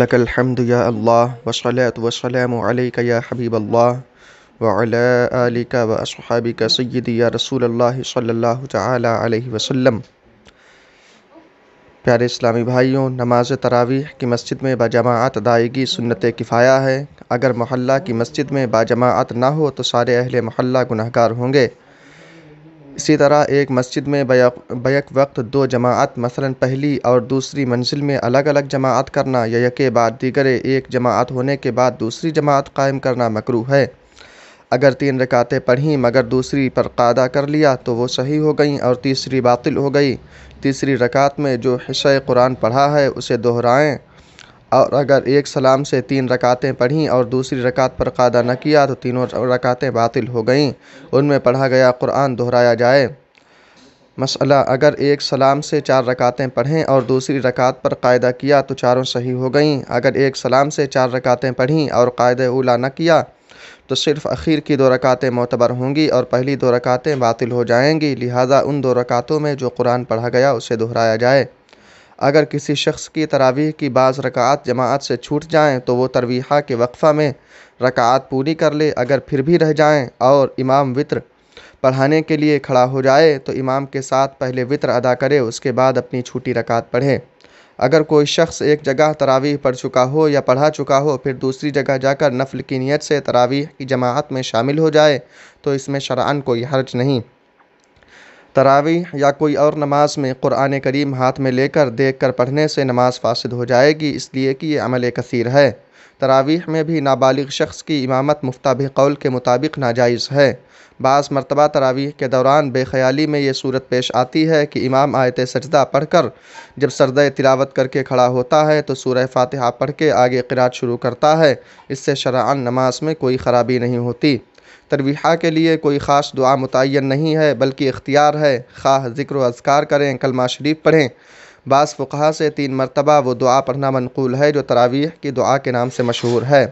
लकलहमद या अल्लाह वसलात वसलम या हबीब अल्लाह वलिक व असहाबिक सैद या रसूल अल्लाह सल्ला वसम प्यारे इस्लामी भाइयों नमाज तरावीह की मस्जिद में बाजमात अदायगी सुन्नत किफ़ाया है अगर मोहल्ला की मस्जिद में बाजमात ना हो तो सारे अहले मोहल्ला गुनहगार होंगे इसी तरह एक मस्जिद में बैक बैक वक्त दो जमात मसलन पहली और दूसरी मंजिल में अलग अलग जमात करना या यके बाद दीगर एक जमात होने के बाद दूसरी जमात कायम करना मकरू है अगर तीन रकातें पढ़ीं मगर दूसरी पर कादा कर लिया तो वो सही हो गई और तीसरी बातिल हो गई तीसरी रकात में जो हिस्सा कुरान पढ़ा है उसे दोहराएँ और अगर एक सलाम से तीन रकातें पढ़ीं और दूसरी रकात पर कादा न किया तो तीनों रकातें बातिल हो गईं उनमें पढ़ा गया कुरान दोहराया जाए मसला अगर एक सलाम से चार रकातें पढ़ें और दूसरी रकात पर कायदा किया तो चारों सही हो गईं अगर एक सलाम से चार रकातें पढ़ीं और कायद उला न किया तो सिर्फ़ अखीर की दो रकातें मोतबर होंगी और पहली दो रकातें बातिल हो जाएंगी लिहाजा उन दो रकातों में जो कुरान पढ़ा गया उसे दोहराया जाए अगर किसी शख्स की तरावीह की बाज़ रकात जमात से छूट जाएँ तो वो तरवीहा के वक्फ़ा में रकात पूरी कर ले अगर फिर भी रह जाएँ और इमाम वित्र पढ़ाने के लिए खड़ा हो जाए तो इमाम के साथ पहले वित्र अदा करे उसके बाद अपनी छूटी रकात पढ़े अगर कोई शख्स एक जगह तरावीह पढ़ चुका हो या पढ़ा चुका हो फिर दूसरी जगह जाकर नफल की नीयत से तरावीह की जमात में शामिल हो जाए तो इसमें शरान कोई हर्ज नहीं तरावीह या कोई और नमाज में क़ुरान करीम हाथ में लेकर देख कर पढ़ने से नमाज फासद हो जाएगी इसलिए कि ये अमल कसीर है तरावीह में भी नाबालिग शख्स की इमामत मुफ्ता भी कौल के मुताबिक नाजायज़ है बाज़ मरतबा तरावीह के दौरान बेख्याली में ये सूरत पेश आती है कि इमाम आयत सजदा पढ़ कर जब सरद तिलावत करके खड़ा होता है तो सूर फातहा पढ़ के आगे किरात शुरू करता है इससे शरान नमाज में कोई ख़राबी नहीं होती तरवीहा के लिए कोई ख़ास दुआ मुतन नहीं है बल्कि इख्तियार है खा ज़िक्र अजकार करें कलमा शरीफ पढ़ें बास फ़ुकहा से तीन मरतबा वो दुआ पढ़ना मनकूल है जो तरावीह की दुआ के नाम से मशहूर है